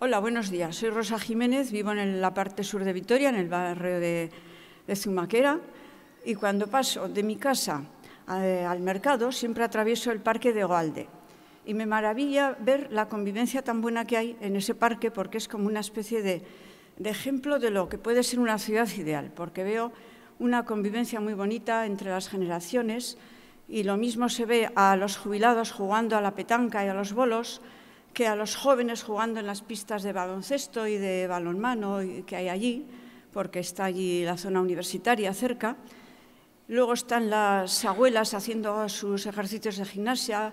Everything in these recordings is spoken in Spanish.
Hola, buenos días. Soy Rosa Jiménez, vivo en la parte sur de Vitoria, en el barrio de, Zumaquera. Y cuando paso de mi casa eh, al mercado, siempre atravieso el parque de Goalde. Y me maravilla ver la convivencia tan buena que hay en ese parque, porque es como una especie de ejemplo de lo que puede ser una ciudad ideal, porque veo una convivencia muy bonita entre las generaciones y lo mismo se ve a los jubilados jugando a la petanca y a los bolos que a los jóvenes jugando en las pistas de baloncesto y de balonmano que hay allí, porque está allí la zona universitaria cerca. Luego están las abuelas haciendo sus ejercicios de gimnasia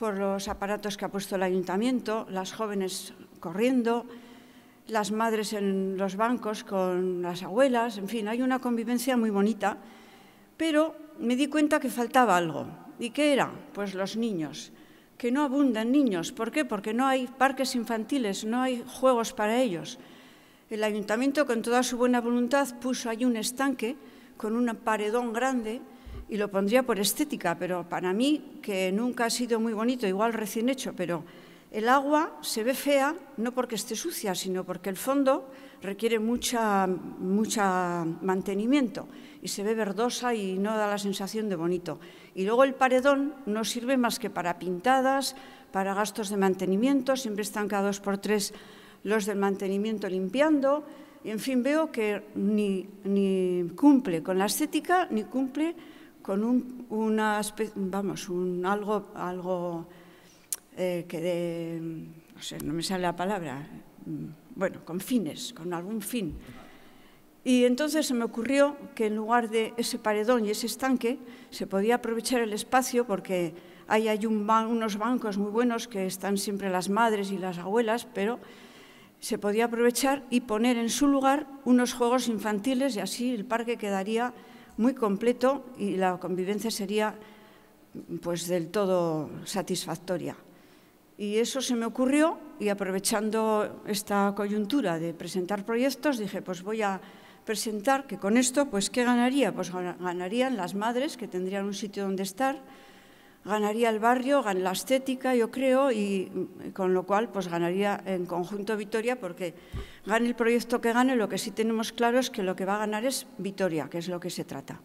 por los aparatos que ha puesto el ayuntamiento, las jóvenes corriendo, las madres en los bancos con las abuelas, en fin, hay una convivencia muy bonita, pero me di cuenta que faltaba algo. ¿Y qué era? Pues los niños que no abundan niños. ¿Por qué? Porque no hay parques infantiles, no hay juegos para ellos. El ayuntamiento, con toda su buena voluntad, puso allí un estanque con un paredón grande y lo pondría por estética, pero para mí, que nunca ha sido muy bonito, igual recién hecho, pero el agua se ve fea no porque esté sucia, sino porque el fondo requiere mucha, mucha mantenimiento y se ve verdosa y no da la sensación de bonito. Y luego el paredón no sirve más que para pintadas, para gastos de mantenimiento, siempre están cada dos por tres los del mantenimiento limpiando. Y en fin, veo que ni, cumple con la estética ni cumple con un, una, vamos, un algo, algo eh, que de, no sé, no me sale la palabra, mm, bueno, con fines, con algún fin. Y entonces se me ocurrió que en lugar de ese paredón y ese estanque, se podía aprovechar el espacio porque ahí hay unos bancos muy buenos que están siempre las madres y las abuelas, pero se podía aprovechar y poner en su lugar unos juegos infantiles y así el parque quedaría muy completo y la convivencia sería pues del todo satisfactoria. Y eso se me ocurrió y aprovechando esta coyuntura de presentar proyectos, dije, pues voy a presentar que con esto, pues ¿qué ganaría? Pues ganarían las madres que tendrían un sitio donde estar, ganaría el barrio, ganaría la estética, yo creo, y mm, con lo cual pues ganaría en conjunto Vitoria, porque gane el proyecto que gane, lo que sí tenemos claro es que lo que va a ganar es Vitoria, que es lo que se trata.